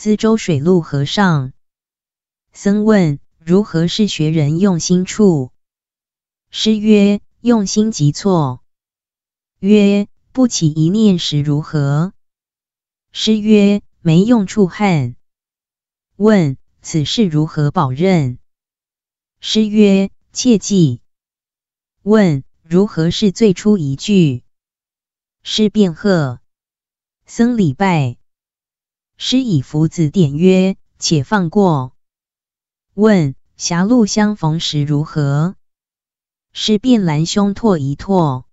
资州水陆和尚，僧问如何是学人用心处？师曰：用心即错。曰：不起一念时如何？师曰：没用处恨。问此事如何保任？师曰：切记。问如何是最初一句？师便喝。僧礼拜。师以福子典曰：“且放过。”问：“狭路相逢时如何？”师便拦兄拓一拓。